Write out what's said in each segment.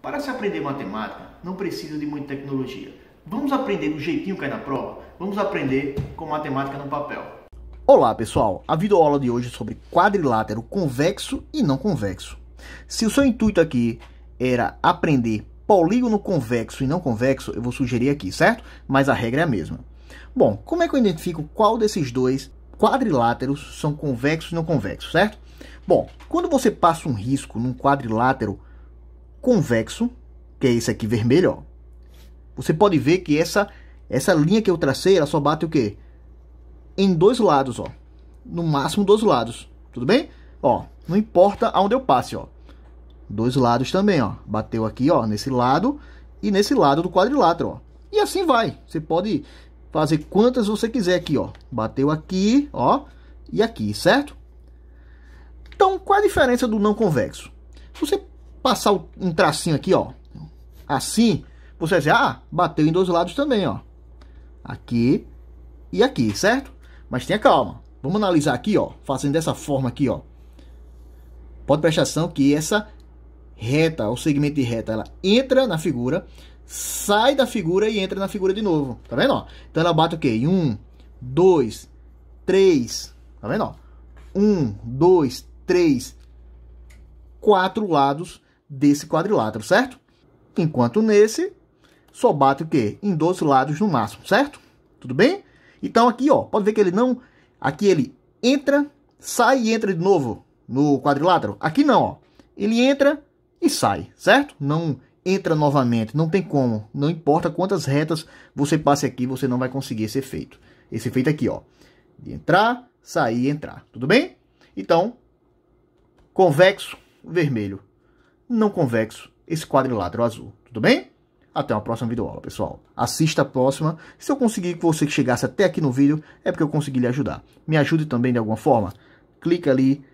Para se aprender matemática, não precisa de muita tecnologia. Vamos aprender do jeitinho que é na prova? Vamos aprender com matemática no papel. Olá pessoal, a videoaula de hoje é sobre quadrilátero convexo e não convexo. Se o seu intuito aqui era aprender polígono convexo e não convexo, eu vou sugerir aqui, certo? Mas a regra é a mesma. Bom, como é que eu identifico qual desses dois quadriláteros são convexos e não convexos, certo? Bom, quando você passa um risco num quadrilátero convexo, que é esse aqui vermelho, ó, você pode ver que essa, essa linha que eu tracei, ela só bate o quê? Em dois lados, ó. No máximo dois lados, tudo bem? Ó, não importa aonde eu passe, ó. Dois lados também, ó. Bateu aqui, ó, nesse lado e nesse lado do quadrilátero, ó. E assim vai. Você pode fazer quantas você quiser aqui, ó. Bateu aqui, ó, e aqui, certo? Então, qual a diferença do não convexo? Você passar um tracinho aqui, ó. Assim, você vai dizer, ah, bateu em dois lados também, ó. Aqui e aqui, certo? Mas tenha calma. Vamos analisar aqui, ó, fazendo dessa forma aqui, ó. Pode prestar atenção que essa reta, o segmento de reta, ela entra na figura, sai da figura e entra na figura de novo. Tá vendo, ó? Então ela bate o quê? Um, dois, três. Tá vendo, ó? Um, dois, três, quatro lados desse quadrilátero, certo? Enquanto nesse, só bate o quê? Em dois lados no máximo, certo? Tudo bem? Então aqui, ó, pode ver que ele não... Aqui ele entra, sai e entra de novo no quadrilátero. Aqui não, ó. Ele entra e sai, certo? Não entra novamente, não tem como. Não importa quantas retas você passe aqui, você não vai conseguir esse efeito. Esse efeito aqui, ó. De entrar, sair e entrar. Tudo bem? Então, convexo, vermelho não convexo esse quadrilátero azul. Tudo bem? Até uma próxima videoaula, pessoal. Assista a próxima. Se eu conseguir que você chegasse até aqui no vídeo, é porque eu consegui lhe ajudar. Me ajude também de alguma forma. Clica ali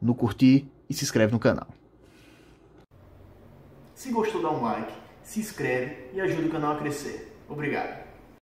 no curtir e se inscreve no canal. Se gostou, dá um like, se inscreve e ajude o canal a crescer. Obrigado.